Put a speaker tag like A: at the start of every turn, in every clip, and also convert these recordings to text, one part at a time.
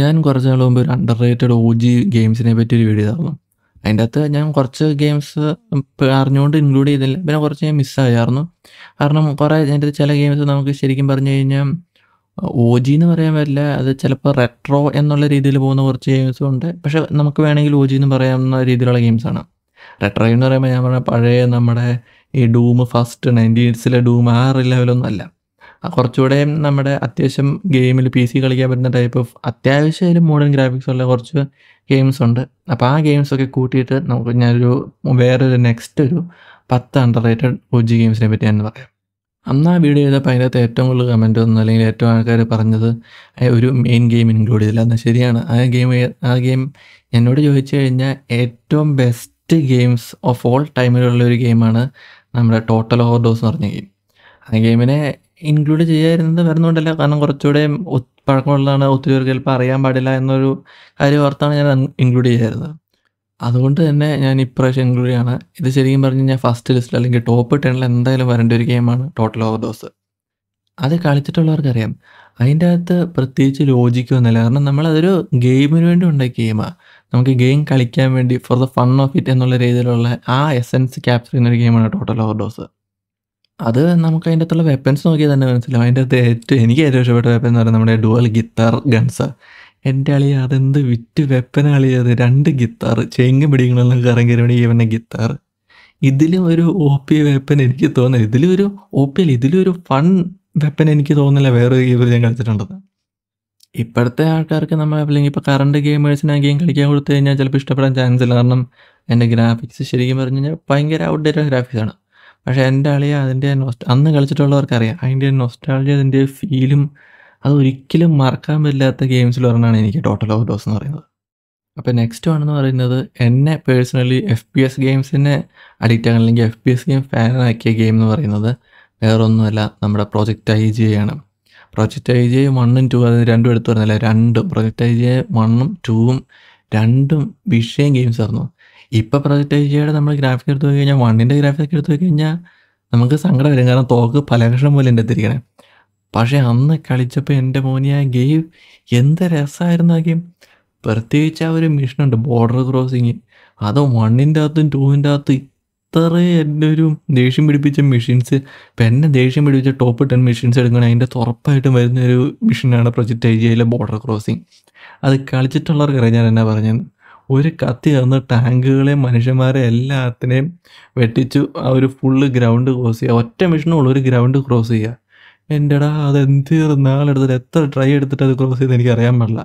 A: ഞാൻ കുറച്ച് നാൾ മുമ്പ് ഒരു അണ്ടർ റേറ്റഡ് ഒ ജി ഗെയിംസിനെ പറ്റി ഒരു വീഡിയോ തന്നു അതിൻ്റെ അകത്ത് ഞാൻ കുറച്ച് ഗെയിംസ് അറിഞ്ഞുകൊണ്ട് ഇൻക്ലൂഡ് ചെയ്തില്ല പിന്നെ കുറച്ച് ഞാൻ മിസ്സായിരുന്നു കാരണം കുറേ അതിൻ്റെ ചില ഗെയിംസ് നമുക്ക് ശരിക്കും പറഞ്ഞു കഴിഞ്ഞാൽ ഒ ജി എന്ന് പറയാൻ പറ്റില്ല അത് ചിലപ്പോൾ റെട്രോ എന്നുള്ള രീതിയിൽ പോകുന്ന കുറച്ച് ഗെയിംസും ഉണ്ട് പക്ഷേ നമുക്ക് വേണമെങ്കിൽ ഒ ജി എന്ന് പറയാവുന്ന രീതിയിലുള്ള ഗെയിംസാണ് റെട്രോ എന്ന് പറയുമ്പോൾ ഞാൻ പറഞ്ഞ പഴയ നമ്മുടെ ഈ ഡൂം ഫസ്റ്റ് നയൻറ്റീൻസിലെ ഡൂം ആ ലെവലൊന്നും അല്ല കുറച്ചുകൂടെ നമ്മുടെ അത്യാവശ്യം ഗെയിമിൽ പി സി കളിക്കാൻ പറ്റുന്ന ടൈപ്പ് ഓഫ് അത്യാവശ്യം മോഡേൺ ഗ്രാഫിക്സ് ഉള്ള കുറച്ച് ഗെയിംസ് ഉണ്ട് അപ്പോൾ ആ ഗെയിംസൊക്കെ കൂട്ടിയിട്ട് നമുക്ക് ഞാനൊരു വേറൊരു നെക്സ്റ്റ് ഒരു പത്ത് അണ്ടർ റേറ്റഡ് ഒജി ഗെയിംസിനെ പറ്റി ഞാൻ പറയാം അന്ന് ആ വീഡിയോ ചെയ്തപ്പോൾ അതിനകത്ത് ഏറ്റവും കൂടുതൽ കമൻറ്റ് വന്നു അല്ലെങ്കിൽ ഏറ്റവും ആൾക്കാർ പറഞ്ഞത് ഒരു മെയിൻ ഗെയിം ഇൻക്ലൂഡ് ചെയ്തില്ല എന്നാൽ ശരിയാണ് ആ ഗെയിം ആ ഗെയിം എന്നോട് ചോദിച്ചു കഴിഞ്ഞാൽ ഏറ്റവും ബെസ്റ്റ് ഗെയിംസ് ഓഫ് ഓൾ ടൈമിലുള്ള ഒരു ഗെയിമാണ് നമ്മുടെ ടോട്ടൽ ഡോസ് എന്ന് പറഞ്ഞ ഗെയിം ആ ഗെയിമിനെ ഇൻക്ലൂഡ് ചെയ്യാതിരുന്നത് വരുന്നതുകൊണ്ടല്ല കാരണം കുറച്ചുകൂടെ പഴക്കമുള്ളതാണ് ഒത്തിരി പേർക്ക് ചിലപ്പോൾ അറിയാൻ പാടില്ല എന്നൊരു കാര്യം ഓർത്താണ് ഞാൻ ഇൻക്ലൂഡ് ചെയ്യാറുന്നത് അതുകൊണ്ട് തന്നെ ഞാൻ ഇപ്രാവശ്യം ഇൻക്ലൂഡ് ചെയ്യാണ് ഇത് ശരിക്കും പറഞ്ഞു കഴിഞ്ഞാൽ ഫസ്റ്റ് ലിസ്റ്റിൽ അല്ലെങ്കിൽ ടോപ്പ് ടെണിൽ എന്തായാലും വരേണ്ട ഒരു ഗെയിമാണ് ടോട്ടൽ ഓവർ ദോസ് അത് കളിച്ചിട്ടുള്ളവർക്കറിയാം അതിൻ്റെ അകത്ത് പ്രത്യേകിച്ച് ലോജിക്കൊന്നുമില്ല കാരണം നമ്മളതൊരു ഗെയിമിന് വേണ്ടി ഉണ്ടാക്കിയ ഗെയിമാണ് നമുക്ക് ഗെയിം കളിക്കാൻ വേണ്ടി for the fun of it എന്നുള്ള രീതിയിലുള്ള ആ എസെൻസ് ക്യാപ്ചർ ചെയ്യുന്ന ഒരു ഗെയിമാണ് ടോട്ടൽ ഓവർ ഡോസ് അത് നമുക്ക് അതിൻ്റെ അകത്തുള്ള വെപ്പൻസ് നോക്കിയാൽ തന്നെ മനസ്സിലാവും അതിൻ്റെ അകത്ത് ഏറ്റവും എനിക്ക് ഏറ്റവും ഇഷ്ടപ്പെട്ട വെപ്പൻ എന്ന് പറയുന്നത് നമ്മുടെ ഡുവൽ ഗിത്താർ ഗൺസ് എൻ്റെ അളി അതെന്ത് വിറ്റ് വെപ്പൻ കളിയത് രണ്ട് ഗിത്താർ ചേങ്ങ് പിടിക്കണമെന്ന് കറങ്കരവിടെ ഇവൻ്റെ ഗിത്താർ ഇതിലും ഒരു ഒ പി വെപ്പൻ എനിക്ക് തോന്നുന്നില്ല ഇതിലും ഒരു ഒ പി അല്ല ഇതിലും ഒരു ഫൺ വെപ്പൻ എനിക്ക് തോന്നില്ല വേറെ ഗെയിമിൽ ഞാൻ കളിച്ചിട്ടുണ്ടെന്ന് ഇപ്പോഴത്തെ ആൾക്കാർക്ക് നമ്മൾ അല്ലെങ്കിൽ ഇപ്പോൾ കറണ്ട് ഗെയിമേഴ്സിന് ആ ഗെയിം കളിക്കാൻ കൊടുത്തു കഴിഞ്ഞാൽ ചിലപ്പോൾ ഇഷ്ടപ്പെടാൻ ചാൻസ് ഇല്ല കാരണം എൻ്റെ ഗ്രാഫിക്സ് ശരിക്കും പറഞ്ഞു കഴിഞ്ഞാൽ ഭയങ്കര ഔട്ട്ഡേറ്റഡ് ഗ്രാഫിക്സാണ് പക്ഷേ എൻ്റെ അളിയ അതിൻ്റെ അന്ന് കളിച്ചിട്ടുള്ളവർക്കറിയാം അതിൻ്റെ നോസ്റ്റാളിയ അതിൻ്റെ ഫീലും അത് ഒരിക്കലും മറക്കാൻ പറ്റാത്ത ഗെയിംസിൽ ഒരെണ്ണമാണ് എനിക്ക് ടോട്ടൽ ഓഫ് ഡോസ് എന്ന് പറയുന്നത് അപ്പോൾ നെക്സ്റ്റ് വൺ എന്ന് പറയുന്നത് എന്നെ പേഴ്സണലി എഫ് പി എസ് ഗെയിംസിനെ അഡിക്റ്റ് ആകാൻ അല്ലെങ്കിൽ എഫ് പി എസ് ഗെയിം ഫാനാക്കിയ ഗെയിം എന്ന് പറയുന്നത് വേറൊന്നുമല്ല നമ്മുടെ പ്രോജക്റ്റ് ഐ ജി ആണ് പ്രോജക്റ്റ് ഐ ജി വണ്ണും ടു അത് രണ്ടും എടുത്തു പറഞ്ഞല്ലേ രണ്ടും പ്രോജക്റ്റ് ഐ ജി വണ്ണും ടൂവും രണ്ടും വിഷയം ഗെയിംസ് ആയിരുന്നു ഇപ്പോൾ പ്രൊജക്റ്റേജിയുടെ നമ്മൾ ഗ്രാഫിക് എടുത്തു പോയി കഴിഞ്ഞാൽ വണ്ണിൻ്റെ ഗ്രാഫിക് എടുത്തു പോയി കഴിഞ്ഞാൽ നമുക്ക് സങ്കടം വരും കാരണം തോക്ക് പലകഷ്ണം പോലെ എൻ്റെ എത്തിരിക്കണേ പക്ഷേ അന്ന് കളിച്ചപ്പോൾ എൻ്റെ മോനിയായ ഗെയിം എന്ത് രസമായിരുന്നു ആ ഗെയിം പ്രത്യേകിച്ച് ആ ഒരു മിഷനുണ്ട് ബോർഡർ ക്രോസിങ് അത് വണ്ണിൻ്റെ അകത്തും ടൂവിൻ്റെ അകത്തും ഇത്ര എൻ്റെ ഒരു ദേഷ്യം പിടിപ്പിച്ച മെഷീൻസ് ഇപ്പം എന്നെ ദേഷ്യം പിടിപ്പിച്ച ടോപ്പ് ടെൻ മെഷീൻസ് എടുക്കണം അതിൻ്റെ തുറപ്പായിട്ട് വരുന്ന ഒരു മെഷീനാണ് പ്രൊജക്റ്റ് ഏജിയയിലെ ബോർഡർ ക്രോസിങ് അത് കളിച്ചിട്ടുള്ളവർക്കറിയാം ഞാൻ എന്നാ പറഞ്ഞത് ഒരു കത്തി തന്ന് ടാങ്കുകളെ മനുഷ്യന്മാരെ എല്ലാത്തിനെയും വെട്ടിച്ചു ആ ഒരു ഫുള്ള് ഗ്രൗണ്ട് ക്രോസ് ചെയ്യുക ഒറ്റ മിഷനുള്ള ഒരു ഗ്രൗണ്ട് ക്രോസ് ചെയ്യുക എൻ്റെടാ അത് എന്ത് നാളെടുത്തിട്ട് എത്ര ട്രൈ എടുത്തിട്ട് അത് ക്രോസ് ചെയ്ത് എനിക്ക് അറിയാൻ പാടില്ല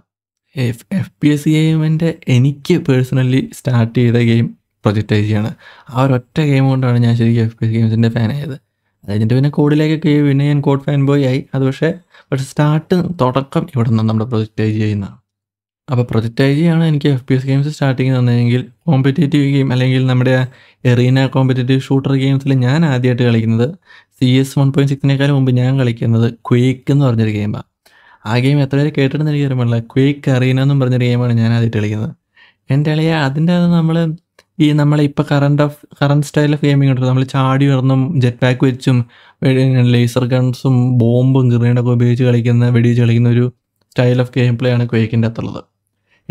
A: എഫ് എഫ് പി എസ് ഗെയിമിൻ്റെ എനിക്ക് പേഴ്സണലി സ്റ്റാർട്ട് ചെയ്ത ഗെയിം പ്രൊജക്റ്റ് ഐസിയാണ് ആ ഒരൊറ്റ ഗെയിം കൊണ്ടാണ് ഞാൻ ശരിക്കും എഫ് പി എസ് ഗെയിംസിൻ്റെ ഫാനായത് ആയത് കഴിഞ്ഞിട്ട് പിന്നെ കോഡിലേക്കൊക്കെ പിന്നെ ഞാൻ കോഡ് ഫാൻ ബോയ് ആയി അത് പക്ഷേ പക്ഷേ സ്റ്റാർട്ട് തുടക്കം ഇവിടെ നിന്ന് നമ്മുടെ പ്രൊജക്റ്റ് ഐ ചെയ്യുന്നതാണ് അപ്പോൾ പ്രൊജക്റ്റ് ഐ ജിയാണ് എനിക്ക് F P S games starting തന്നതെങ്കിൽ കോമ്പറ്റേറ്റീവ് ഗെയിം അല്ലെങ്കിൽ നമ്മുടെ എറീന കോമ്പറ്റേറ്റീവ് ഷൂട്ടർ ഗെയിംസിൽ ഞാൻ ആദ്യമായിട്ട് കളിക്കുന്നത് സി എസ് വൺ പോയിൻറ്റ് സിക്സിനേക്കാൾ മുമ്പ് ഞാൻ കളിക്കുന്നത് ക്വേക്ക് എന്ന് പറഞ്ഞൊരു ഗെയിമാണ് ആ ഗെയിം എത്ര പേര് കേട്ടിട്ടെന്ന് എനിക്ക് അറിയില്ല ക്വേക്ക് അറീന എന്നും പറഞ്ഞൊരു ഗെയിമാണ് ഞാൻ ആദ്യമായിട്ട് കളിക്കുന്നത് എൻ്റെ ഇളയ അതിൻ്റെ അത് നമ്മൾ ഈ ഇപ്പോൾ current of current style of gaming ഉണ്ട് നമ്മൾ ചാടി ഉയർന്നും ജെറ്റ് പാക്ക് വെച്ചും ലേസർ ഗൺസും ബോംബും ഗ്രനേഡൊക്കെ ഉപയോഗിച്ച് കളിക്കുന്ന വെടിവെച്ച് കളിക്കുന്ന ഒരു സ്റ്റൈൽ ഓഫ് ഗെയിം പ്ലേ ആണ് ക്വേക്കിൻ്റെ അത്തുള്ളത്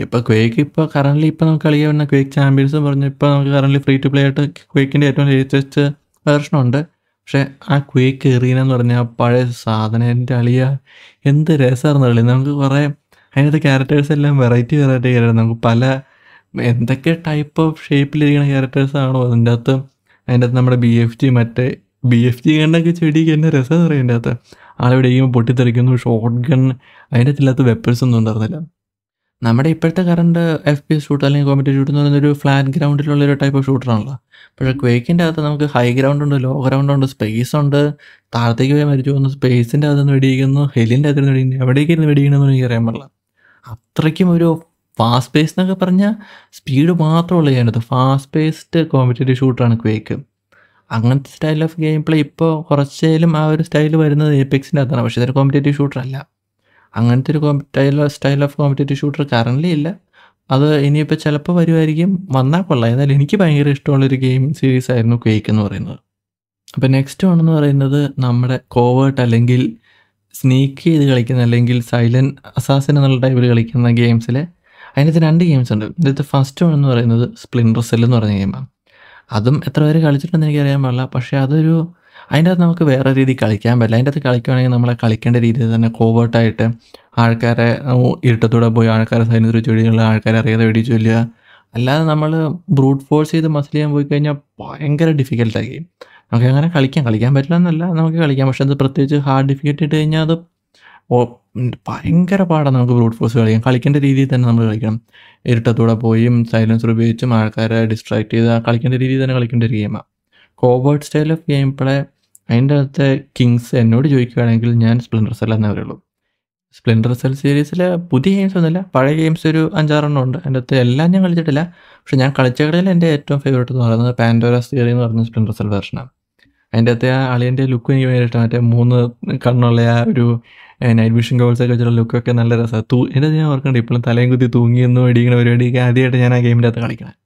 A: ഇപ്പോൾ ക്വേക്ക് ഇപ്പോൾ കറൻ്റ് ഇപ്പോൾ നമുക്ക് കളിക്കാൻ പറ്റുന്ന ക്വേക്ക് ചാമ്പ്യൻസ് പറഞ്ഞു ഇപ്പോൾ നമുക്ക് കറൻ്റ് ഫ്രീ ടു പ്ലേ ആയിട്ട് ക്വേക്കിൻ്റെ ഏറ്റവും ലേറ്റസ്റ്റ് വേർഷനുണ്ട് പക്ഷേ ആ ക്വേക്ക് എറീന പറഞ്ഞാൽ പഴയ സാധനം എൻ്റെ അളിയ എന്ത് രസമായിരുന്നു കളി നമുക്ക് കുറേ അതിനകത്ത് ക്യാരക്ടേഴ്സ് എല്ലാം വെറൈറ്റി വെറൈറ്റി ക്യാരക്ടർ നമുക്ക് പല എന്തൊക്കെ ടൈപ്പ് ഓഫ് ഷേപ്പിലിരിക്കുന്ന ക്യാരക്ടേഴ്സ് ആണോ അതിൻ്റെ അകത്ത് അതിൻ്റെ അകത്ത് നമ്മുടെ ബി എഫ് ജി മറ്റേ ബി എഫ് ജി കണ്ടൊക്കെ ചെടിക്ക് എന്നെ രസം പറയും അതിൻ്റെ അകത്ത് ആളെവിടെ ഇരിക്കുമ്പോൾ പൊട്ടിത്തെറിക്കുന്നു ഷോർട്ട് ഗൺ അതിൻ്റെ അകത്തില്ലാത്ത വെപ്പൺസ് ഒന്നും ഉണ്ടായിരുന്നില്ല നമ്മുടെ ഇപ്പോഴത്തെ കറണ്ട് എഫ് പി ഷൂട്ട് അല്ലെങ്കിൽ കോമ്പറ്റീവ് ഷൂട്ട് എന്ന് പറയുന്ന ഒരു ഫ്ലാറ്റ് ഗ്രൗണ്ടിലുള്ള ഒരു ടൈപ്പ് ഓഫ് ഷൂട്ടറാണല്ലോ പക്ഷേ ക്വേക്കിൻ്റെ അകത്ത് നമുക്ക് ഹൈ ഗ്രൗണ്ട് ഉണ്ട് ലോ ഗ്രൗണ്ട് ഉണ്ട് സ്പേസ് ഉണ്ട് താഴത്തേക്ക് പോയി മരിച്ചു പോകുന്നു സ്പേസിൻ്റെ നിന്ന് വെടിയിക്കുന്നു ഹെലിൻ്റെ നിന്ന് വെടിക്കുന്നു എവിടേക്ക് ഇരുന്ന് വെടിക്കണമെന്ന് എനിക്ക് അറിയാൻ പാടില്ല അത്രയ്ക്കും ഒരു ഫാസ്റ്റ് പേസ് എന്നൊക്കെ പറഞ്ഞാൽ സ്പീഡ് മാത്രമുള്ള അതിനകത്ത് ഫാസ്റ്റ് പേസ്ഡ് കോമ്പറ്റേറ്റീവ് ഷൂട്ടറാണ് ക്വേക്ക് അങ്ങനത്തെ സ്റ്റൈൽ ഓഫ് ഗെയിം പ്ലേ ഇപ്പോൾ കുറച്ചേലും ആ ഒരു സ്റ്റൈൽ വരുന്നത് എപ്പിക്സിൻ്റെ അകത്താണ് പക്ഷേ ഇതൊരു കോമ്പറ്റേറ്റീവ് ഷൂട്ടറല്ല അങ്ങനത്തെ ഒരു കോമ്പറ്റൈ style of competitive shooter currently ഇല്ല അത് ഇനിയിപ്പോൾ ചിലപ്പോൾ വരുമായിരിക്കും വന്നാൽ കൊള്ളാം എന്നാലും എനിക്ക് ഭയങ്കര ഇഷ്ടമുള്ളൊരു ഗെയിം സീരീസ് ആയിരുന്നു ക്വേക്ക് എന്ന് പറയുന്നത് അപ്പോൾ നെക്സ്റ്റ് വണെന്ന് പറയുന്നത് നമ്മുടെ കോവേർട്ട് അല്ലെങ്കിൽ സ്നീക്ക് ചെയ്ത് കളിക്കുന്ന അല്ലെങ്കിൽ സൈലൻറ്റ് അസാസിൻ എന്നുള്ള ടൈപ്പിൽ കളിക്കുന്ന ഗെയിംസിൽ അതിനകത്ത് രണ്ട് ഗെയിംസ് ഉണ്ട് ഇതിനകത്ത് ഫസ്റ്റ് വൺ എന്ന് പറയുന്നത് സ്പ്ലിൻഡർ സെൽ എന്ന് പറഞ്ഞ ഗെയിമാണ് അതും എത്ര പേര് കളിച്ചിട്ടുണ്ടെന്ന് എനിക്കറിയാൻ പാടില്ല പക്ഷേ അതൊരു അതിൻ്റെ അകത്ത് നമുക്ക് വേറെ രീതിയിൽ കളിക്കാൻ പറ്റില്ല അതിൻ്റെ അകത്ത് കളിക്കുകയാണെങ്കിൽ നമ്മളെ കളിക്കേണ്ട രീതിയിൽ തന്നെ കോവേർട്ടായിട്ട് ആൾക്കാരെ ഇരുട്ടത്തൂടെ പോയി ആൾക്കാരെ സൈന്യത്തിൽ ചൊല്ലിയുള്ള ആൾക്കാരെ അറിയാതെ വേടി ചൊല്ലുക അല്ലാതെ നമ്മൾ ബ്രൂട്ട് ഫോഴ്സ് ചെയ്ത് മസിൽ ചെയ്യാൻ പോയി കഴിഞ്ഞാൽ ഭയങ്കര ഡിഫിക്കൽട്ടായി നമുക്ക് അങ്ങനെ കളിക്കാം കളിക്കാൻ പറ്റില്ല എന്നല്ല നമുക്ക് കളിക്കാം പക്ഷെ അത് പ്രത്യേകിച്ച് ഹാർഡ് ഡിഫിക്കറ്റ് ഇട്ട് കഴിഞ്ഞാൽ അത് ഭയങ്കര പാടാണ് നമുക്ക് ബ്രൂട്ട് ഫോഴ്സ് കളിക്കാം കളിക്കേണ്ട രീതിയിൽ തന്നെ നമ്മൾ കളിക്കണം ഇരുട്ടത്തൂടെ പോയും സൈലൻസർ ഉപയോഗിച്ചും ആൾക്കാരെ ഡിസ്ട്രാക്ട് ചെയ്ത് കളിക്കേണ്ട രീതിയിൽ തന്നെ കളിക്കേണ്ട ഒരു ഗെയിമാണ് കോബേർട്ട് സ്റ്റൈൽ ഓഫ് ഗെയിം പ്ലേ അതിൻ്റെ അകത്ത് കിങ്സ് എന്നോട് ചോദിക്കുകയാണെങ്കിൽ ഞാൻ സ്പ്ലെൻഡർ സെൽ എന്നേ പറയുള്ളൂ സ്പ്ലെൻഡർ സെൽ സീരീസിലെ പുതിയ ഗെയിംസ് ഒന്നുമില്ല പഴയ ഗെയിംസ് ഒരു അഞ്ചാറെണ്ണം ഉണ്ട് അതിൻ്റെ അകത്ത് എല്ലാം ഞാൻ കളിച്ചിട്ടില്ല പക്ഷേ ഞാൻ കളിച്ചകളിൽ എൻ്റെ ഏറ്റവും ഫേവറേറ്റ് എന്ന് പറയുന്നത് പാൻഡോര തിയറി എന്ന് പറയുന്ന സ്പ്ലെൻഡർ സെൽ വേർഷനാണ് അതിൻ്റെ അകത്ത് ആ അളിയൻ്റെ ലുക്ക് എനിക്ക് ഭയങ്കര ഇഷ്ടമാണ് മറ്റേ മൂന്ന് കണ്ണുള്ള ആ ഒരു നൈറ്റ് വിഷൻ ഗോൾസൊക്കെ വെച്ചിട്ടുള്ള ലുക്കൊക്കെ നല്ല രസമാണ് തൂ എൻ്റെ ഞാൻ ഓർക്കുന്നുണ്ട് ഇപ്പോഴും തലയും കുത്തി തൂങ്ങിയെന്നും ഇടിക്കുന്ന പരിപാടിയൊക്കെ ആദ്യമായിട്ട് ഞാൻ ആ ഗെയിമിൻ്റെ അകത്ത് കളിക്കണം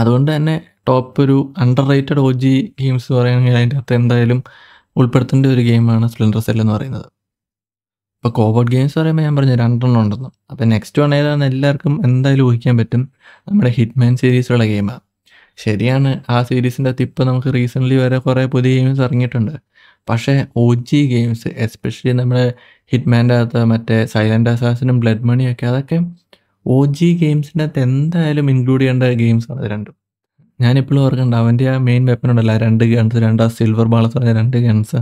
A: അതുകൊണ്ട് തന്നെ ടോപ്പ് ഒരു underrated O G games പറയുകയാണെങ്കിൽ അതിൻ്റെ അകത്ത് എന്തായാലും ഉൾപ്പെടുത്തേണ്ട ഒരു ഗെയിമാണ് സ്പ്ലിൻഡർ സെൽ എന്ന് പറയുന്നത് ഇപ്പോൾ കോവേഡ് ഗെയിംസ് പറയുമ്പോൾ ഞാൻ പറഞ്ഞു രണ്ടെണ്ണം ഉണ്ടെന്ന് അപ്പോൾ നെക്സ്റ്റ് വൺ ഏതാണെന്ന് എല്ലാവർക്കും എന്തായാലും ഊഹിക്കാൻ പറ്റും നമ്മുടെ ഹിറ്റ്മാൻ സീരീസിലുള്ള ഗെയിമാണ് ശരിയാണ് ആ സീരീസിൻ്റെ അകത്ത് ഇപ്പോൾ നമുക്ക് റീസെൻ്റ്ലി വരെ കുറേ പുതിയ ഗെയിംസ് ഇറങ്ങിയിട്ടുണ്ട് പക്ഷേ ഒ ജി ഗെയിംസ് എസ്പെഷ്യലി നമ്മുടെ ഹിറ്റ്മാൻ്റെ അകത്ത് മറ്റേ സൈലൻ്റ് അസാസിനും ബ്ലഡ് മണിയൊക്കെ അതൊക്കെ ഒ ജി ഗെയിംസിൻ്റെ അകത്ത് എന്തായാലും ഇൻക്ലൂഡ് ചെയ്യേണ്ട ഗെയിംസാണ് രണ്ടും ഞാനെപ്പോഴും ഓർക്കുന്നുണ്ട് അവൻ്റെ ആ മെയിൻ വെപ്പൺ ഉണ്ടല്ലോ രണ്ട് ഗൺസ് രണ്ട് സിൽവർ ബാൾ എന്ന് പറഞ്ഞ രണ്ട് ഗൺസ്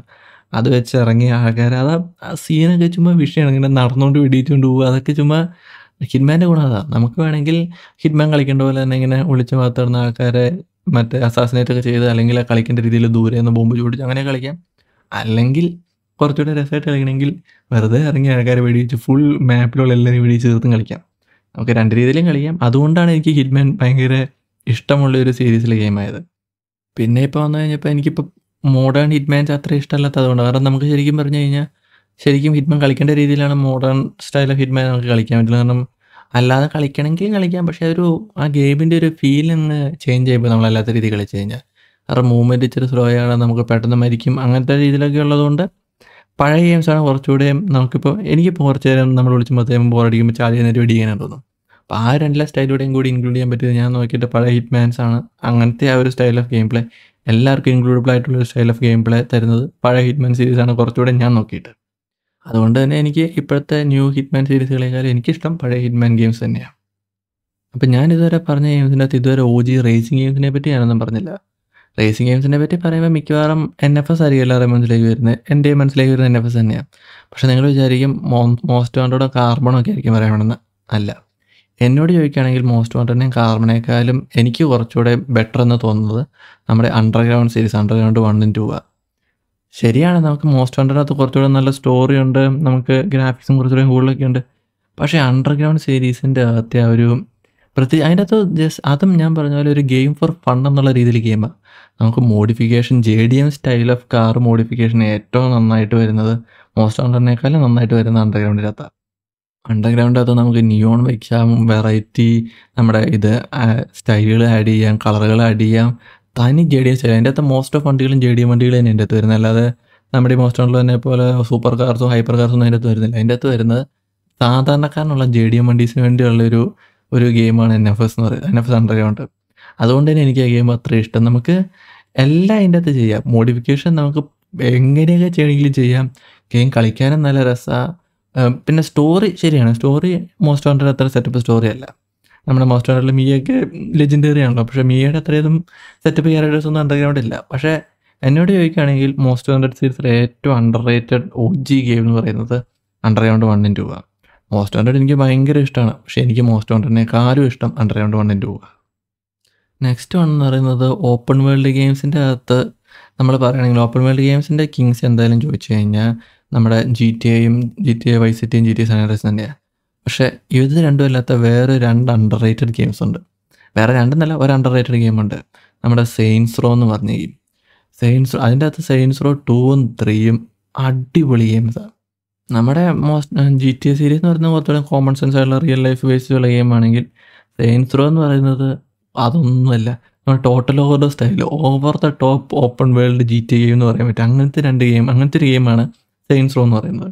A: അത് വെച്ച് ഇറങ്ങിയ ആൾക്കാർ അത് ആ സീനൊക്കെ ചുമ്മാ വിഷയമാണ് ഇങ്ങനെ നടന്നുകൊണ്ട് വെടിയിച്ചുകൊണ്ട് പോകുക അതൊക്കെ ചുമ്മാ ഹിറ്റ്മാൻ്റെ ഗുണം നമുക്ക് വേണമെങ്കിൽ ഹിറ്റ്മാൻ കളിക്കേണ്ട പോലെ തന്നെ ഇങ്ങനെ ഒളിച്ചു മാത്തുന്ന ആൾക്കാരെ മറ്റേ അസാസിനേറ്റ് ഒക്കെ ചെയ്ത് അല്ലെങ്കിൽ കളിക്കേണ്ട രീതിയിൽ ദൂരെ നിന്ന് ബോംബ് ചൂടിച്ച് അങ്ങനെ കളിക്കാം അല്ലെങ്കിൽ കുറച്ചുകൂടെ രസമായിട്ട് കളിക്കണമെങ്കിൽ വെറുതെ ഇറങ്ങി ആൾക്കാരെ വെടിയിച്ച് ഫുൾ മാപ്പിലുള്ള എല്ലാവരും വെടിയിച്ച് തീർത്തും കളിക്കാം നമുക്ക് രണ്ട് രീതിയിലും കളിക്കാം അതുകൊണ്ടാണ് എനിക്ക് ഹിറ്റ്മാൻ ഭയങ്കര ഇഷ്ടമുള്ള ഒരു സീരീസിലെ ഗെയിമായത് പിന്നെ ഇപ്പോൾ വന്നു കഴിഞ്ഞപ്പോൾ എനിക്കിപ്പോൾ മോഡേൺ ഹിറ്റ്മാൻസ് അത്ര അതുകൊണ്ട് കാരണം നമുക്ക് ശരിക്കും പറഞ്ഞു കഴിഞ്ഞാൽ ശരിക്കും ഹിറ്റ്മാൻ കളിക്കേണ്ട രീതിയിലാണ് മോഡേൺ സ്റ്റൈൽ ഓഫ് ഹിറ്റ്മാൻ നമുക്ക് കളിക്കാൻ പറ്റില്ല കാരണം അല്ലാതെ കളിക്കണമെങ്കിൽ കളിക്കാം പക്ഷേ ഒരു ആ ഗെയിമിൻ്റെ ഒരു ഫീൽ അങ്ങ് ചേഞ്ച് ചെയ്യുമ്പോൾ നമ്മൾ അല്ലാത്ത രീതിയിൽ കളിച്ച് കഴിഞ്ഞാൽ കാരണം മൂവ്മെൻറ്റ് ഇച്ചിരി സ്ലോ ആണ് നമുക്ക് പെട്ടെന്ന് മരിക്കും അങ്ങനത്തെ രീതിയിലൊക്കെ ഉള്ളതുകൊണ്ട് പഴയ ഗെയിംസാണ് കുറച്ചുകൂടെയും നമുക്കിപ്പോൾ എനിക്കിപ്പോൾ കുറച്ച് നേരം നമ്മൾ വിളിച്ചുമ്പോഴത്തേക്കും ബോർ അടിക്കുമ്പോൾ ചാർജ് ചെയ്യുന്ന ഒരു വെടിയാനാണ് തോന്നുന്നു അപ്പോൾ ആ രണ്ടിലെ സ്റ്റൈലൂടെയും കൂടി ഇൻക്ലൂഡ് ചെയ്യാൻ പറ്റിയത് ഞാൻ നോക്കിയിട്ട് പല ഹിറ്റ്മാൻസ് ആണ് അങ്ങനത്തെ ആ ഒരു സ്റ്റൈൽ ഓഫ് ഗെയിം പ്ലേ എല്ലാവർക്കും ഇൻക്ലൂഡബിൾ ആയിട്ടുള്ള ഒരു സ്റ്റൈൽ ഓഫ് ഗെയിം പ്ലേ തരുന്നത് പഴയ ഹിറ്റ്മാൻ സീരീസാണ് കുറച്ചുകൂടെ ഞാൻ നോക്കിയിട്ട് അതുകൊണ്ട് തന്നെ എനിക്ക് ഇപ്പോഴത്തെ ന്യൂ ഹിറ്റ്മാൻ സീരീസുകളേക്കാളും എനിക്കിഷ്ടം പഴയ ഹിറ്റ്മാൻ ഗെയിംസ് തന്നെയാണ് അപ്പം ഞാൻ ഇതുവരെ പറഞ്ഞ ഗെയിംസിൻ്റെ അകത്ത് ഇതുവരെ ഒ ജി റേസിംഗ് ഗെയിംസിനെ പറ്റി ഞാനൊന്നും പറഞ്ഞില്ല റേസിംഗ് ഗെയിംസിനെ പറ്റി പറയുമ്പോൾ മിക്കവാറും എൻ എഫ് എസ് ആയിരിക്കും എല്ലാവരുടെ മനസ്സിലേക്ക് വരുന്നത് എൻ്റെ മനസ്സിലേക്ക് വരുന്നത് എൻ എഫ് എസ് തന്നെയാണ് പക്ഷേ നിങ്ങൾ വിചാരിക്കും മോസ്റ്റ് വാണ്ടോടോ കാർബണോ ഒക്കെ ആയിരിക്കും പറയണമെന്ന് അല്ല എന്നോട് ചോദിക്കുകയാണെങ്കിൽ മോസ്റ്റ് വാണ്ടഡിനെയും കാർമണേക്കാളും എനിക്ക് കുറച്ചുകൂടെ ബെറ്റർ എന്ന് തോന്നുന്നത് നമ്മുടെ അണ്ടർഗ്രൗണ്ട് സീരീസ് അണ്ടർഗ്രൗണ്ട് വണ്ണും ടൂ ആ ശരിയാണ് നമുക്ക് മോസ്റ്റ് വാണ്ടഡിനകത്ത് കുറച്ചുകൂടെ നല്ല സ്റ്റോറി ഉണ്ട് നമുക്ക് ഗ്രാഫിക്സും കുറച്ചുകൂടെ കൂടുതലൊക്കെ ഉണ്ട് പക്ഷേ അണ്ടർഗ്രൗണ്ട് സീരീസിൻ്റെ അകത്തെ ആ ഒരു പ്രത്യേക അതിൻ്റെ അകത്ത് ജസ്റ്റ് അതും ഞാൻ പറഞ്ഞ പോലെ ഒരു ഗെയിം ഫോർ ഫൺ എന്നുള്ള രീതിയിൽ ഗെയിമാണ് നമുക്ക് modification J D M style of car modification ഏറ്റവും നന്നായിട്ട് വരുന്നത് മോസ്റ്റ് വാണ്ടഡിനേക്കാളും നന്നായിട്ട് വരുന്നത് അണ്ടർഗ്രൗണ്ടിനകത്താണ് അണ്ടർഗ്രൗണ്ട് അത് നമുക്ക് നിയോൺ വയ്ക്കാം വെറൈറ്റി നമ്മുടെ ഇത് സ്റ്റൈലുകൾ ആഡ് ചെയ്യാം കളറുകൾ ആഡ് ചെയ്യാം തനി ജെ ഡി എസ് അതിൻ്റെ അകത്ത് മോസ്റ്റ് ഓഫ് വണ്ടികളും ജെ ഡി എം വണ്ടികളും തന്നെ അതിൻ്റെ അകത്ത് വരുന്നത് അല്ലാതെ നമ്മുടെ മോസ്റ്റ് ഓണിൽ തന്നെ പോലെ സൂപ്പർ കാർസും ഹൈപ്പർ കാർസും അതിൻ്റെ അകത്ത് വരുന്നില്ല അതിൻ്റെ അകത്ത് വരുന്നത് സാധാരണക്കാരനുള്ള ജെ ഡി എം വണ്ടീസിന് ഒരു ഒരു ഗെയിമാണ് എൻ എഫ് എസ് എന്ന് പറയുന്നത് എൻ എഫ് എസ് അണ്ടർഗ്രൗണ്ട് അതുകൊണ്ട് തന്നെ എനിക്ക് ആ ഗെയിം അത്ര ഇഷ്ടം നമുക്ക് എല്ലാം അതിൻ്റെ അകത്ത് ചെയ്യാം മോഡിഫിക്കേഷൻ നമുക്ക് എങ്ങനെയൊക്കെ ചെയ്യണമെങ്കിലും ചെയ്യാം ഗെയിം കളിക്കാനും നല്ല രസമാണ് പിന്നെ സ്റ്റോറി ശരിയാണ് സ്റ്റോറി മോസ്റ്റ് വാണ്ടഡ് അത്ര സെറ്റപ്പ് സ്റ്റോറി അല്ല നമ്മുടെ മോസ്റ്റ് വാണ്ടഡിൽ മിയൊക്കെ ലെജൻഡറി ആണല്ലോ പക്ഷേ മിയയുടെ അത്രയും സെറ്റപ്പ് ക്യാരക്ടേഴ്സ് ഒന്നും അണ്ടർഗ്രൗണ്ട് ഇല്ല പക്ഷേ എന്നോട് ചോദിക്കുകയാണെങ്കിൽ മോസ്റ്റ് വാണ്ടഡ് സീരീസിലെ ഏറ്റവും underrated O G game എന്ന് പറയുന്നത് അണ്ടർഗ്രൗണ്ട് വണ്ണിൻ രൂപ മോസ്റ്റ് വാണ്ടഡ് എനിക്ക് ഭയങ്കര ഇഷ്ടമാണ് പക്ഷേ എനിക്ക് മോസ്റ്റ് വാണ്ടഡിനേക്കാളും ഇഷ്ടം അണ്ടർഗ്രൗണ്ട് വണ്ണിൻ രൂപ നെക്സ്റ്റ് വൺ എന്ന് പറയുന്നത് ഓപ്പൺ വേൾഡ് ഗെയിംസിൻ്റെ അകത്ത് നമ്മൾ പറയുകയാണെങ്കിൽ ഓപ്പൺ വേൾഡ് ഗെയിംസിൻ്റെ കിങ്സ് എന്തായാലും ചോദിച്ചു കഴിഞ്ഞാൽ നമ്മുടെ ജി ടി എയും ജി ടി എ വൈ സിറ്റിയും ജി ടി എ സാനിറൈസ് തന്നെയാണ് പക്ഷേ ഇത് രണ്ടും അല്ലാത്ത വേറെ രണ്ട് അണ്ടർ റേറ്റഡ് ഗെയിംസ് ഉണ്ട് വേറെ രണ്ടെന്നല്ല ഒരു അണ്ടർ റേറ്റഡ് ഗെയിമുണ്ട് നമ്മുടെ സെയിൻസ് റോ എന്ന് പറഞ്ഞ ഗെയിം സെയിൻസ് അതിൻ്റെ അകത്ത് സെയിൻസ് റോ ടൂവും ത്രീയും അടിപൊളി ഗെയിംസാണ് നമ്മുടെ most G T A series എന്ന് പറയുന്നത് കുറച്ചുകൂടെ കോമൺ സെൻസ് ആയിട്ടുള്ള റിയൽ ലൈഫ് ബേസിലുള്ള ഗെയിമാണെങ്കിൽ സെയിൻസ് റോ എന്ന് പറയുന്നത് അതൊന്നുമല്ല total over the style over the top open world G T game എന്ന് പറയാൻ പറ്റും അങ്ങനത്തെ രണ്ട് ഗെയിം അങ്ങനത്തെ ഒരു ഗെയിമാണ് സെയിൻസ് റോ എന്ന് പറയുന്നത്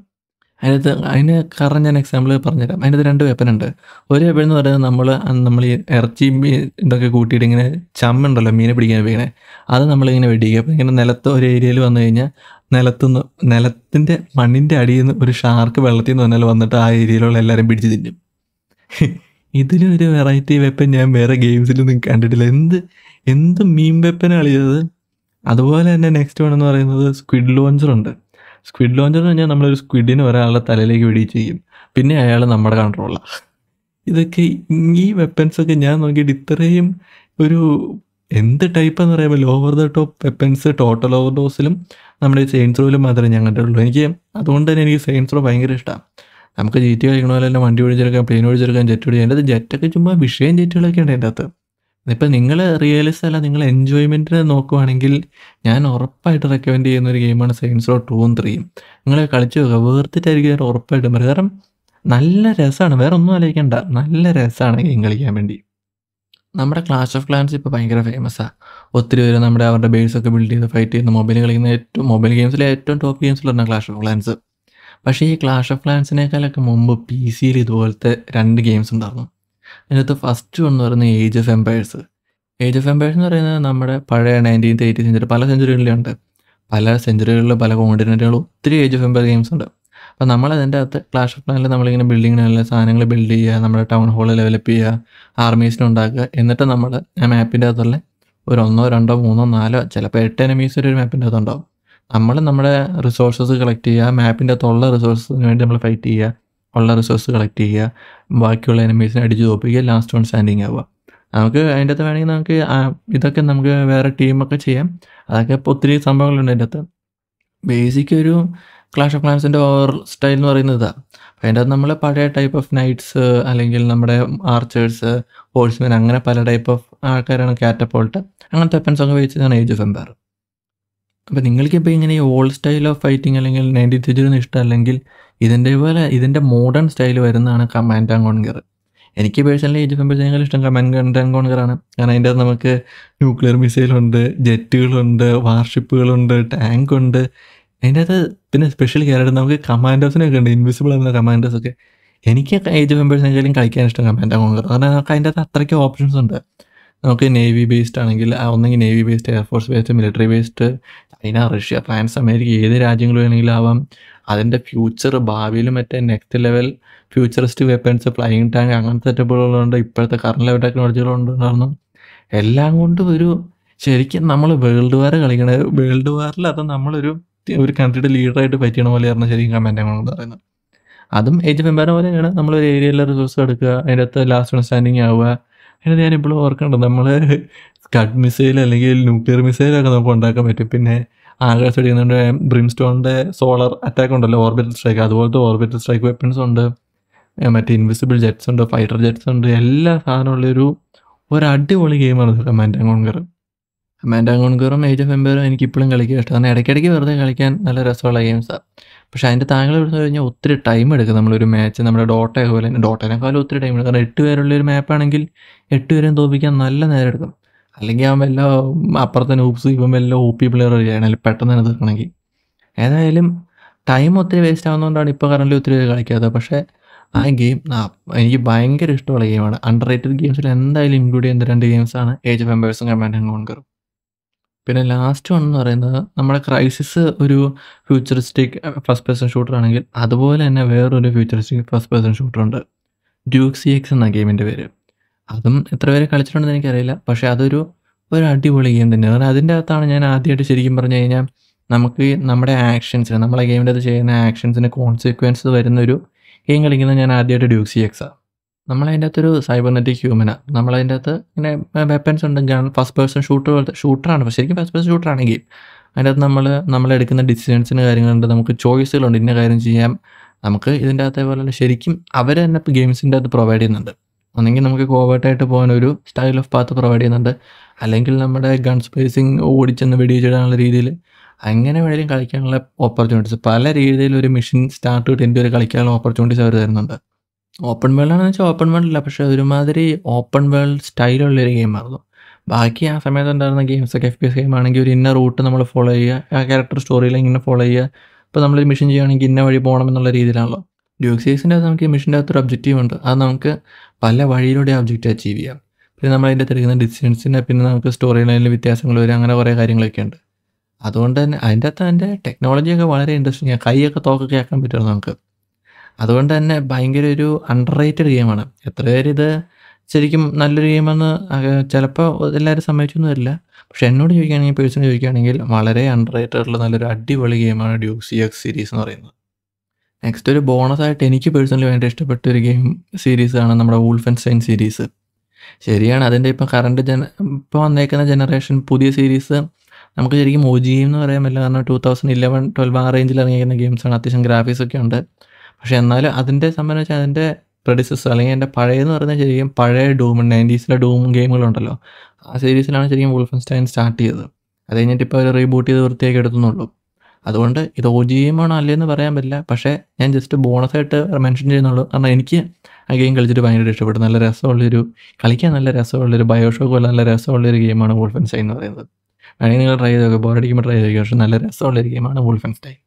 A: അതിനകത്ത് അതിന് കാരണം ഞാൻ എക്സാമ്പിൾ പറഞ്ഞുതരാം അതിനകത്ത് രണ്ട് വെപ്പനുണ്ട് ഒരു വെപ്പൻ എന്ന് പറയുന്നത് നമ്മൾ നമ്മൾ ഈ ഇറച്ചി ഇതൊക്കെ കൂട്ടിയിട്ട് ഇങ്ങനെ ചമ്മുണ്ടല്ലോ മീനെ പിടിക്കാൻ ഉപയോഗിക്കണേ അത് നമ്മളിങ്ങനെ വെടിക്കുക അപ്പം ഇങ്ങനെ നിലത്ത് ഒരു ഏരിയയിൽ വന്നു കഴിഞ്ഞാൽ നിലത്തുനിന്ന് നിലത്തിൻ്റെ മണ്ണിൻ്റെ അടിയിൽ നിന്ന് ഒരു ഷാർക്ക് വെള്ളത്തിൽ നിന്ന് വന്നാൽ വന്നിട്ട് ആ ഏരിയയിലുള്ള എല്ലാവരും പിടിച്ച് തിന്നും ഇതിലൊരു വെറൈറ്റി വെപ്പൻ ഞാൻ വേറെ ഗെയിംസിലൊന്നും കണ്ടിട്ടില്ല എന്ത് എന്ത് മീൻ വെപ്പൻ കളിച്ചത് അതുപോലെ തന്നെ നെക്സ്റ്റ് വൺ എന്ന് പറയുന്നത് സ്ക്വിഡ് ലോഞ്ചറുണ്ട് സ്ക്വിഡ് ലോഞ്ചർ എന്ന് പറഞ്ഞാൽ നമ്മളൊരു സ്ക്വിഡിന് ഒരാളുടെ തലയിലേക്ക് വെടി ചെയ്യും പിന്നെ അയാൾ നമ്മുടെ കൺട്രോളാണ് ഇതൊക്കെ ഈ വെപ്പൻസൊക്കെ ഞാൻ നോക്കിയിട്ട് ഇത്രയും ഒരു എന്ത് ടൈപ്പ് എന്ന് പറയുമ്പോൾ lower the top weapons total over ഡോസിലും നമ്മുടെ സെയിൻസ്രോയിലും മാത്രമേ ഞാൻ കണ്ടിട്ടുള്ളൂ എനിക്ക് അതുകൊണ്ട് തന്നെ എനിക്ക് സെയിൻസ്രോ ഭയങ്കര ഇഷ്ടമാണ് നമുക്ക് ജെറ്റ് കളിക്കണ പോലെ തന്നെ വണ്ടി ഓടിച്ചെടുക്കാം പ്ലെയിൻ ഓടിച്ചെടുക്കാം ജെറ്റ് ഓടിക്കാം എൻ്റെ ജെറ്റൊക്കെ ചുമ്മാ വിഷയം ജെറ്റുകളൊക്കെ ഉണ്ട് എൻ്റെ അകത്ത് ഇപ്പം നിങ്ങൾ റിയലിസ്റ്റ് അല്ല നിങ്ങൾ എൻജോയ്മെൻറ്റിന് നോക്കുവാണെങ്കിൽ ഞാൻ ഉറപ്പായിട്ട് റെക്കമെൻഡ് ചെയ്യുന്ന ഒരു ഗെയിമാണ് സയൻസ് റോ ടൂവും ത്രീയും നിങ്ങൾ കളിച്ചു നോക്കുക വേർത്തിട്ടായിരിക്കും ഉറപ്പായിട്ടും വരും കാരണം നല്ല രസമാണ് വേറെ ഒന്നും ആലോചിക്കണ്ട നല്ല രസമാണ് ഗെയിം കളിക്കാൻ വേണ്ടി നമ്മുടെ ക്ലാഷ് ഓഫ് ക്ലാൻസ് ഇപ്പോൾ ഭയങ്കര ഫേമസാണ് ഒത്തിരി പേര് നമ്മുടെ അവരുടെ ബേസൊക്കെ ബിൽഡ് ചെയ്ത് ഫൈറ്റ് ചെയ്യുന്ന മൊബൈൽ കളിക്കുന്ന ഏറ്റവും മൊബൈൽ ഗെയിംസിലെ ഏറ്റവും ടോപ്പ് ഗെയിംസിലാണ് ക്ലാഷ് ഓഫ് ക്ലാൻസ് പക്ഷേ ഈ ക്ലാഷ് ഓഫ് ക്ലാൻസിനേക്കാളൊക്കെ മുമ്പ് പി സിയിൽ ഇതുപോലത്തെ രണ്ട് ഗെയിംസ് ഉണ്ടായിരുന്നു അതിനകത്ത് ഫസ്റ്റ് വൺ എന്ന് പറയുന്നത് age of empires age of empires എന്ന് പറയുന്നത് നമ്മുടെ പഴയ നയൻറ്റീൻ എയ്റ്റി സെഞ്ചുറി പല സെഞ്ചുറികളിലുണ്ട് പല സെഞ്ചുറികളിലും പല കോണ്ടിനെൻറ്റുകളും ഒത്തിരി ഏജ് ഓഫ് എംപയർ ഗെയിംസ് ഉണ്ട് അപ്പോൾ നമ്മൾ അതിൻ്റെ അകത്ത് ക്ലാഷ് ഓഫ് പ്ലാനിൽ നമ്മളിങ്ങനെ ബിൽഡിങ്ങിനുള്ള സാധനങ്ങൾ ബിൽഡ് ചെയ്യുക നമ്മുടെ ടൗൺ ഹോൾ ഡെവലപ്പ് ചെയ്യുക ആർമീസിനെ ഉണ്ടാക്കുക എന്നിട്ട് നമ്മൾ ആ മാപ്പിൻ്റെ അകത്തുള്ള ഒരു ഒന്നോ രണ്ടോ മൂന്നോ നാലോ ചിലപ്പോൾ എട്ട് എനിമീസ് ഒരു മാപ്പിൻ്റെ അകത്തുണ്ടാവും നമ്മൾ നമ്മുടെ റിസോഴ്സസ് കളക്ട് ചെയ്യുക മാപ്പിൻ്റെ അകത്തുള്ള റിസോഴ്സസിന് വേണ്ടി നമ്മൾ ഫൈറ്റ് ചെയ്യുക ഉള്ള റിസോഴ്സ് കളക്ട് ചെയ്യുക ബാക്കിയുള്ള എനിമീസിനെ അടിച്ച് തോപ്പിക്കുക ലാസ്റ്റ് വൺ സ്റ്റാൻഡിങ് ആവുക നമുക്ക് അതിൻ്റെ അകത്ത് വേണമെങ്കിൽ നമുക്ക് ഇതൊക്കെ നമുക്ക് വേറെ ടീമൊക്കെ ചെയ്യാം അതൊക്കെ ഇപ്പോൾ ഒത്തിരി സംഭവങ്ങളുണ്ട് അതിൻ്റെ അകത്ത് ബേസിക് ഒരു ക്ലാഷ് ഓഫ് ക്ലാൻസിൻ്റെ ഓവർ സ്റ്റൈൽ എന്ന് പറയുന്നത് ഇതാണ് അപ്പോൾ അതിൻ്റെ അകത്ത് നമ്മൾ പഴയ ടൈപ്പ് ഓഫ് നൈറ്റ്സ് അല്ലെങ്കിൽ നമ്മുടെ ആർച്ചേഴ്സ് ഹോൾസ്മെൻ അങ്ങനെ പല ടൈപ്പ് ഓഫ് ആൾക്കാരാണ് കാറ്റപ്പോൾട്ട് അങ്ങനത്തെ ഒക്കെ വെച്ചതാണ് ഏജ് ഓഫ് എംപയർ അപ്പോൾ നിങ്ങൾക്കിപ്പോൾ ഇങ്ങനെ ഈ ഓൾഡ് സ്റ്റൈൽ ഓഫ് ഫൈറ്റിംഗ് അല്ലെങ്കിൽ നയൻറ്റി ത്രീ ഇഷ്ടമല്ലെങ്കിൽ ഇതിൻ്റെ പോലെ ഇതിൻ്റെ മോഡേൺ സ്റ്റൈൽ വരുന്നതാണ് കമാൻഡ് കോൺഗർ എനിക്ക് പേഴ്സണലി ഏജ് ഓഫ് എംപേഴ്സിനേക്കാൾ ഇഷ്ടം കമാൻഡ് ആങ്കോൺഗറാണ് കാരണം അതിൻ്റെ നമുക്ക് ന്യൂക്ലിയർ മിസൈലുണ്ട് ജെറ്റുകളുണ്ട് വാർഷിപ്പുകളുണ്ട് ടാങ്ക് ഉണ്ട് അതിൻ്റെ അകത്ത് പിന്നെ സ്പെഷ്യൽ ആയിട്ട് നമുക്ക് കമാൻഡോസിനൊക്കെ ഉണ്ട് ഇൻവിസിബിൾ എന്ന ഒക്കെ എനിക്ക് ഏജ് ഓഫ് എംപേഴ്സിനെങ്കിലും കളിക്കാൻ ഇഷ്ടം കമാൻഡ് ആങ്കോൺഗർ കാരണം നമുക്ക് അതിൻ്റെ അകത്ത് അത്രയ്ക്ക് ഓപ്ഷൻസ് ഉണ്ട് നമുക്ക് നേവി ബേസ്ഡ് ആണെങ്കിൽ ഒന്നെങ്കിൽ navy based air force based military based China Russia France America ഏത് രാജ്യങ്ങൾ വേണമെങ്കിലും ആവാം അതിൻ്റെ ഫ്യൂച്ചർ ഭാവിയിൽ മറ്റേ next level futuristic weapons flying tank അങ്ങനത്തെ സെറ്റപ്പുകളുണ്ട് ഇപ്പോഴത്തെ കറണ്ട് ലെവൽ ടെക്നോളജികളുണ്ട് കാരണം എല്ലാം കൊണ്ടും ഒരു ശരിക്കും നമ്മൾ വേൾഡ് വാർ കളിക്കണത് വേൾഡ് വാറിൽ അത് നമ്മളൊരു ഒരു കൺട്രിയുടെ ലീഡറായിട്ട് പോലെ പോലെയായിരുന്നു ശരിക്കും കമൻറ്റ് കൊണ്ട് പറയുന്നത് അതും ഏജ് മെമ്പറിനെ പോലെയാണ് നമ്മൾ ഒരു ഏരിയയിലെ റിസോഴ്സ് എടുക്കുക അതിൻ്റെ അകത്ത് ലാസ്റ്റ് അണ്ടർസ്റ്റാൻഡിങ് ആവുക അതിനകത്ത് ഞാൻ ഇപ്പോഴും ഓർക്കുന്നുണ്ട് നമ്മൾ സ്കഡ് മിസൈൽ അല്ലെങ്കിൽ ന്യൂക്ലിയർ മിസൈലൊക്കെ നമുക്ക് ഉണ്ടാക്കാൻ പറ്റും പിന്നെ ആകാശടിക്കുന്നുണ്ട് ബ്രിംസ്റ്റോണിൻ്റെ സോളർ അറ്റാക്ക് ഉണ്ടല്ലോ ഓർബിറ്റൽ സ്ട്രൈക്ക് അതുപോലത്തെ ഓർബിറ്റൽ സ്ട്രൈക്ക് വെപ്പൺസ് ഉണ്ട് മറ്റേ ഇൻവിസിബിൾ ജെറ്റ്സ് ഉണ്ട് ഫൈറ്റർ ജെറ്റ്സ് ഉണ്ട് എല്ലാ സാധനമുള്ളൊരു ഒരു അടിപൊളി ഗെയിമാണ് കമാൻഡ് ആൻഡ് കമാൻഡ് അങ്ങോൺകറും ഏജ് ഓഫ് എംപയറും എനിക്ക് ഇപ്പോഴും കളിക്കാൻ ഇഷ്ടമാണ് ഇടയ്ക്കിടയ്ക്ക് വെറുതെ കളിക്കാൻ നല്ല രസമുള്ള ഗെയിംസാണ് പക്ഷേ അതിൻ്റെ താങ്കൾ എടുത്തു കഴിഞ്ഞാൽ ഒത്തിരി ടൈം എടുക്കും നമ്മളൊരു മാച്ച് നമ്മുടെ ഡോട്ടയൊക്കെ പോലെ ഡോട്ടേനെക്കാളും ഒത്തിരി ടൈം എടുക്കും കാരണം എട്ട് പേരുള്ള ഒരു മാപ്പാണെങ്കിൽ എട്ട് പേരെയും തോപ്പിക്കാൻ നല്ല നേരം എടുക്കും അല്ലെങ്കിൽ അവൻ വല്ല അപ്പുറത്തെ നൂപ്സ് ഇപ്പം വല്ല ഒ പി പ്ലെയർ വരികയാണെങ്കിൽ പെട്ടെന്ന് തന്നെ തീർക്കണമെങ്കിൽ ഏതായാലും ടൈം ഒത്തിരി വേസ്റ്റ് ആവുന്നതുകൊണ്ടാണ് ഇപ്പോൾ കറൻറ്റിൽ ഒത്തിരി കളിക്കാത്തത് പക്ഷേ ആ ഗെയിം എനിക്ക് ഭയങ്കര ഇഷ്ടമുള്ള ഗെയിമാണ് അണ്ടർ റേറ്റഡ് ഗെയിംസിൽ എന്തായാലും ഇൻക്ലൂഡ് ചെയ്യുന്ന രണ്ട് ഗെയിംസാണ് ഏജ് ഓഫ് എംബേഴ്സും കമാൻഡ് ആൻഡ് കോൺകറും പിന്നെ ലാസ്റ്റ് വൺ എന്ന് പറയുന്നത് നമ്മുടെ ക്രൈസിസ് ഒരു ഫ്യൂച്ചറിസ്റ്റിക് ഫസ്റ്റ് പേഴ്സൺ ഷൂട്ടർ ആണെങ്കിൽ അതുപോലെ തന്നെ വേറൊരു ഫ്യൂച്ചറിസ്റ്റിക് ഫസ്റ്റ് പേഴ്സൺ ഷൂട്ടർ ഉണ്ട് ഡ്യൂക്സി എക്സ് എന്ന ഗെയിമിൻ്റെ പേര് അതും എത്ര പേര് കളിച്ചിട്ടുണ്ടെന്ന് എനിക്കറിയില്ല പക്ഷേ അതൊരു ഒരു അടിപൊളി ഗെയിം തന്നെയാണ് കാരണം അതിൻ്റെ അകത്താണ് ഞാൻ ആദ്യമായിട്ട് ശരിക്കും പറഞ്ഞു കഴിഞ്ഞാൽ നമുക്ക് നമ്മുടെ ആക്ഷൻസിന് നമ്മളെ ഗെയിമിൻ്റെ അത് ചെയ്യുന്ന ആക്ഷൻസിന് കോൺസിക്വൻസ് ഒരു ഗെയിം കളിക്കുന്നത് ഞാൻ ആദ്യമായിട്ട് ഡ്യൂക്സി എക്സാണ് നമ്മളതിൻ്റെ അകത്തൊരു സൈബർനെറ്റിക് ഹ്യൂമനാണ് നമ്മളതിൻ്റെ അകത്ത് ഇങ്ങനെ വെപ്പൻസ് ഉണ്ട് ഗൺ ഫസ്റ്റ് പേഴ്സൺ ഷൂട്ടർ പോലത്തെ ഷൂട്ടറാണ് ശരിക്കും ഫസ്റ്റ് പേഴ്സൺ ഷൂട്ടറാണ് ഗെയിം അതിൻ്റെ അകത്ത് നമ്മൾ നമ്മളെടുക്കുന്ന ഡിസിഷൻസിന് കാര്യങ്ങളുണ്ട് നമുക്ക് ചോയ്സുകളുണ്ട് ഇന്ന കാര്യം ചെയ്യാം നമുക്ക് ഇതിൻ്റെ അകത്തെ പോലെ ശരിക്കും അവർ തന്നെ ഗെയിംസിൻ്റെ അകത്ത് പ്രൊവൈഡ് ചെയ്യുന്നുണ്ട് ഒന്നെങ്കിൽ നമുക്ക് കോവേർട്ടായിട്ട് പോകാൻ ഒരു സ്റ്റൈൽ ഓഫ് പാത്ത് പ്രൊവൈഡ് ചെയ്യുന്നുണ്ട് അല്ലെങ്കിൽ നമ്മുടെ ഗൺ സ്പേസിങ് ഓടിച്ചെന്ന് വെടിയിച്ചിടാനുള്ള രീതിയിൽ അങ്ങനെ വേണേലും കളിക്കാനുള്ള ഓപ്പർച്യൂണിറ്റീസ് പല രീതിയിൽ ഒരു മിഷൻ സ്റ്റാർട്ട് ചെയ്തിട്ട് എൻ്റെ ഒരു കളിക്കാനുള്ള ഓപ്പർച്യൂണിറ്റീസ് അവർ തരുന്നുണ്ട് ഓപ്പൺ വേൾഡാണെന്ന് വെച്ചാൽ ഓപ്പൺ വേൾഡ് അല്ല പക്ഷേ ഒരുമാതിരി ഓപ്പൺ വേൾഡ് സ്റ്റൈലുള്ളൊരു ഗെയിമായിരുന്നു ബാക്കി ആ സമയത്ത് ഉണ്ടായിരുന്ന ഒക്കെ എഫ് പി എസ് ഗെയിം ആണെങ്കിൽ ഒരു ഇന്ന റൂട്ട് നമ്മൾ ഫോളോ ചെയ്യുക ആ ക്യാരക്ടർ സ്റ്റോറിയിൽ ഇങ്ങനെ ഫോളോ ചെയ്യുക ഇപ്പോൾ നമ്മളൊരു മിഷൻ ചെയ്യുകയാണെങ്കിൽ ഇന്ന വഴി പോകണം എന്നുള്ള രീതിയിലാണല്ലോ ഡ്യൂക്സേഴ്സിൻ്റെ അകത്ത് നമുക്ക് ഈ മെഷീൻ്റെ അകത്തൊരു ഒബ്ജക്റ്റീവ് ഉണ്ട് അത് നമുക്ക് പല വഴിയിലൂടെ ഒബ്ജക്റ്റ് അച്ചീവ് ചെയ്യാം പിന്നെ നമ്മൾ അതിൻ്റെ എടുക്കുന്ന ഡിസ്റ്റൻസിനെ പിന്നെ നമുക്ക് സ്റ്റോറി ലൈനിൽ വ്യത്യാസങ്ങൾ വരും അങ്ങനെ കുറേ കാര്യങ്ങളൊക്കെ ഉണ്ട് അതുകൊണ്ട് തന്നെ അതിൻ്റെ അകത്ത് അതിൻ്റെ ടെക്നോളജിയൊക്കെ വളരെ ഇൻട്രസ്റ്റിംഗ് ആണ് കൈയൊക്കെ തോക്കൊക്കെ ആക്കാൻ പറ്റുമോ നമുക്ക് അതുകൊണ്ട് തന്നെ ഭയങ്കര ഒരു അണ്ടർ റേറ്റഡ് ഗെയിമാണ് എത്ര പേര് ഇത് ശരിക്കും നല്ലൊരു ഗെയിമെന്ന് ചിലപ്പോൾ എല്ലാവരും സമ്മതിച്ചൊന്നും വരില്ല പക്ഷെ എന്നോട് ചോദിക്കുകയാണെങ്കിൽ പേഴ്സണൽ ചോദിക്കുകയാണെങ്കിൽ വളരെ അണ്ടർ റേറ്റഡുള്ള നല്ലൊരു അടിപൊളി ഗെയിമാണ് ഡ്യൂക്സി എക്സ് സീരീസ് എന്ന് പറയുന്നത് നെക്സ്റ്റ് ഒരു ബോണസ് ആയിട്ട് എനിക്ക് പേഴ്സണലി ഭയങ്കര ഇഷ്ടപ്പെട്ട ഒരു ഗെയിം സീരീസ് ആണ് നമ്മുടെ സൈൻ സീരീസ് ശരിയാണ് അതിൻ്റെ ഇപ്പം കറണ്ട് ജന ഇപ്പോൾ വന്നേക്കുന്ന ജനറേഷൻ പുതിയ സീരീസ് നമുക്ക് ശരിക്കും ഒ ജി എന്ന് പറയാൻ പറ്റില്ല കാരണം ടു തൗസൻഡ് ഇലവൻ ട്വൽവ് ആ റേഞ്ചിൽ ഇറങ്ങിയിരിക്കുന്ന ഗെയിംസാണ് അത്യാവശ്യം ഗ്രാഫിക്സ് ഒക്കെ ഉണ്ട് പക്ഷേ എന്നാലും അതിൻ്റെ സംബന്ധിച്ച് അതിൻ്റെ പ്രൊഡ്യൂസേഴ്സ് അല്ലെങ്കിൽ എൻ്റെ പഴയെന്ന് പറഞ്ഞാൽ ശരിക്കും പഴയ ഡൂം നയൻറ്റീസിലെ ഡൂം ഗെയിമുകളുണ്ടല്ലോ ആ സീരീസിലാണ് ശരിക്കും വുൾഫൻസ്റ്റൈൻ സ്റ്റാർട്ട് ചെയ്തത് അത് കഴിഞ്ഞിട്ട് ഇപ്പോൾ അവർ റീബൂട്ട് ചെയ്ത് വൃത്തിയാക്കി എടുത്തുന്നുള്ളൂ അതുകൊണ്ട് ഇത് ഒ ജി എമ്മാണോ അല്ലേന്ന് പറയാൻ പറ്റില്ല പക്ഷേ ഞാൻ ജസ്റ്റ് ബോണസായിട്ട് മെൻഷൻ ചെയ്യുന്നുള്ളൂ കാരണം എനിക്ക് ആ ഗെയിം കളിച്ചിട്ട് ഭയങ്കര ഇഷ്ടപ്പെട്ടു നല്ല രസമുള്ളൊരു കളിക്കാൻ നല്ല രസമുള്ളൊരു ബയോഷോക്ക് പോലെ നല്ല രസമുള്ളൊരു ഗെയിമാണ് വോൾഫൻസ്റ്റൈൻ എന്ന് പറയുന്നത് വേണമെങ്കിൽ നിങ്ങൾ ട്രൈ ചെയ്ത് നോക്കുക ബോറടിക്കുമ്പോൾ ട്രൈ ചെയ്ത് നോക്കുക പക്ഷേ നല്ല രസമുള്ളൊരു ഗെയിമാണ് വോൾഫൻസ്റ്റൈൻ